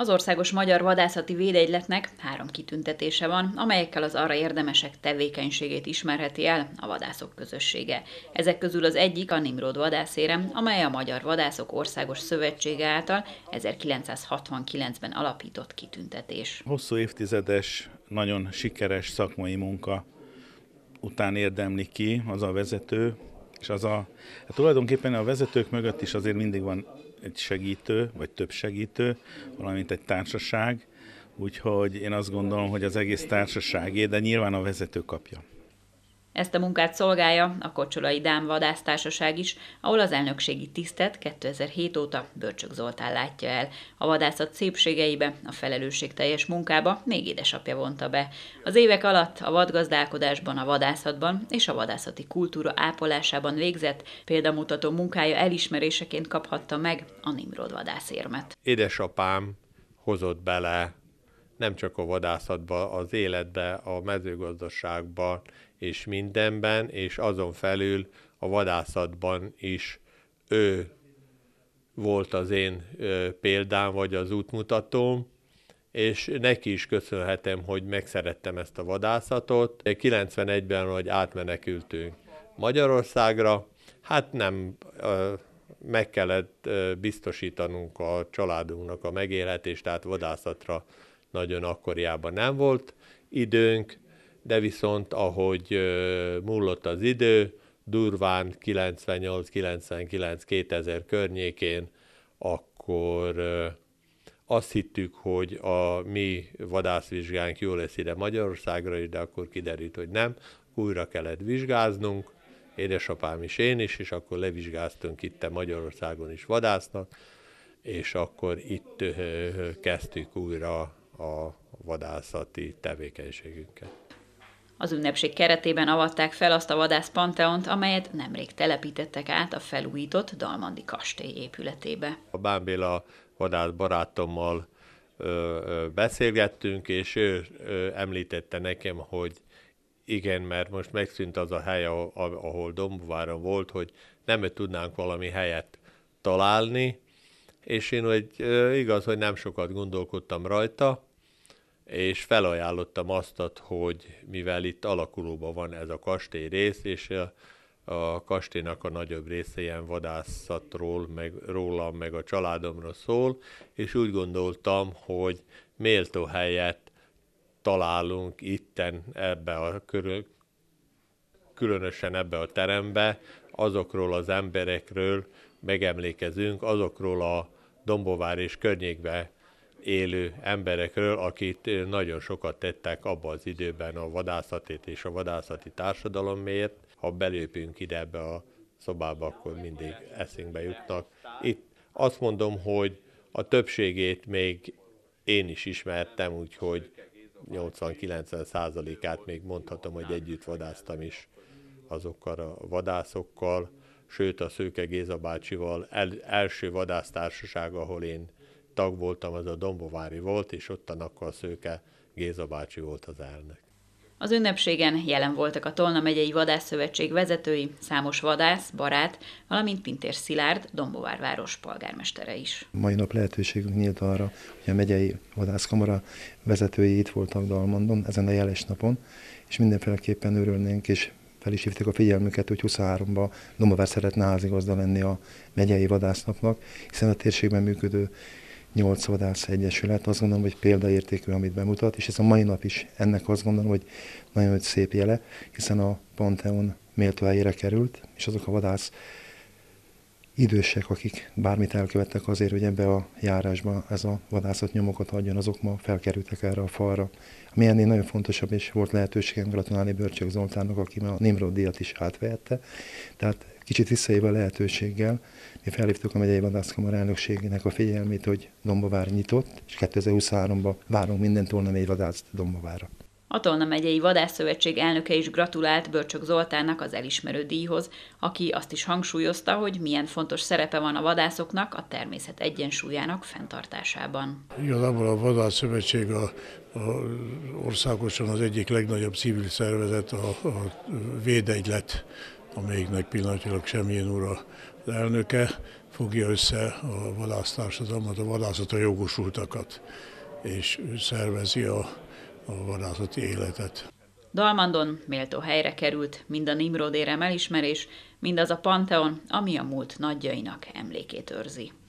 Az Országos Magyar Vadászati Védegyletnek három kitüntetése van, amelyekkel az arra érdemesek tevékenységét ismerheti el a vadászok közössége. Ezek közül az egyik a Nimrod vadászérem, amely a Magyar Vadászok Országos Szövetsége által 1969-ben alapított kitüntetés. Hosszú évtizedes, nagyon sikeres szakmai munka után érdemli ki az a vezető, és az a, hát tulajdonképpen a vezetők mögött is azért mindig van egy segítő, vagy több segítő, valamint egy társaság, úgyhogy én azt gondolom, hogy az egész társaságé, de nyilván a vezető kapja. Ezt a munkát szolgálja a Kocsolai Dám Vadásztársaság is, ahol az elnökségi tisztet 2007 óta Börcsök Zoltán látja el. A vadászat szépségeibe, a felelősség teljes munkába még édesapja vonta be. Az évek alatt a vadgazdálkodásban, a vadászatban és a vadászati kultúra ápolásában végzett példamutató munkája elismeréseként kaphatta meg a Nimrod vadászérmet. Édesapám hozott bele nem csak a vadászatba, az életbe, a mezőgazdaságba, és mindenben, és azon felül a vadászatban is ő volt az én példám, vagy az útmutatóm, és neki is köszönhetem, hogy megszerettem ezt a vadászatot. 91-ben, hogy átmenekültünk Magyarországra, hát nem, meg kellett biztosítanunk a családunknak a megélhetést, tehát vadászatra nagyon akkoriában nem volt időnk, de viszont ahogy múlott az idő, durván 98-99-2000 környékén, akkor azt hittük, hogy a mi vadászvizsgánk jó lesz ide Magyarországra is, de akkor kiderült, hogy nem, újra kellett vizsgáznunk, édesapám is, én is, és akkor levizsgáztunk itt Magyarországon is vadásznak, és akkor itt kezdtük újra a vadászati tevékenységünket. Az ünnepség keretében avatták fel azt a vadász panteont, amelyet nemrég telepítettek át a felújított Dalmandi kastély épületébe. A Bámbéla vadász barátommal beszélgettünk, és ő említette nekem, hogy igen, mert most megszűnt az a hely, ahol Dombováron volt, hogy nem tudnánk valami helyet találni, és én hogy igaz, hogy nem sokat gondolkodtam rajta, és felajánlottam azt, hogy mivel itt alakulóban van ez a kastély rész, és a kastélynak a nagyobb része ilyen vadászatról, meg rólam, meg a családomról szól, és úgy gondoltam, hogy méltó helyet találunk itten ebbe a körül, különösen ebbe a terembe, azokról az emberekről megemlékezünk, azokról a Dombovár és környékbe élő emberekről, akik eh, nagyon sokat tettek abban az időben a vadászatét és a vadászati társadalomért. Ha belépünk ide ebbe a szobába, akkor mindig eszünkbe jutnak. Itt azt mondom, hogy a többségét még én is ismertem, úgyhogy 80-90 százalékát még mondhatom, hogy együtt vadásztam is azokkal a vadászokkal, sőt a Szőke Géza bácsival el, első vadásztársaság, ahol én tag voltam, az a Dombovári volt, és ottan akkor a Szőke Géza bácsi volt az elnök. Az ünnepségen jelen voltak a Tolna megyei vadászszövetség vezetői, számos vadász, barát, valamint Pintér Szilárd, Dombovárváros polgármestere is. Mai nap lehetőségünk nyílt arra, hogy a megyei vadászkamara vezetői itt voltak Dalmondon ezen a jeles napon, és mindenféleképpen örülnénk és fel is hívták a figyelmüket, hogy 23-ban Dombovár szeretne házigazda lenni a megyei vadásznapnak, hiszen a térségben működő Nyolc vadász egyesület, azt gondolom, hogy példaértékű, amit bemutat, és ez a mai nap is ennek azt gondolom, hogy nagyon hogy szép jele, hiszen a Pantheon méltó helyére került, és azok a vadász idősek, akik bármit elkövettek azért, hogy ebbe a járásba ez a vadászat nyomokat adjon, azok ma felkerültek erre a falra. Ami ennél nagyon fontosabb, és volt lehetőségem gratulálni Börcsök Zoltánnak, aki a Nimrod díjat is átvehette. Tehát Kicsit visszaéve a lehetőséggel, mi felhívtuk a megyei vadászkamara elnökségének a figyelmét, hogy Dombavár nyitott, és 2023-ban várunk minden tolna mély vadászt Dombavára. A Tolna megyei vadászszövetség elnöke is gratulált Börcsök Zoltánnak az elismerő díjhoz, aki azt is hangsúlyozta, hogy milyen fontos szerepe van a vadászoknak a természet egyensúlyának fenntartásában. Igazából a vadászszövetség a, a országosan az egyik legnagyobb civil szervezet, a, a védegylet amelyiknek pillanatilag semmilyen úr az elnöke, fogja össze a vadásztársadalmat, a a jogosultakat, és szervezi a, a vadászati életet. Dalmandon méltó helyre került mind a Nimrod érem elismerés, mind az a Panteon, ami a múlt nagyjainak emlékét őrzi.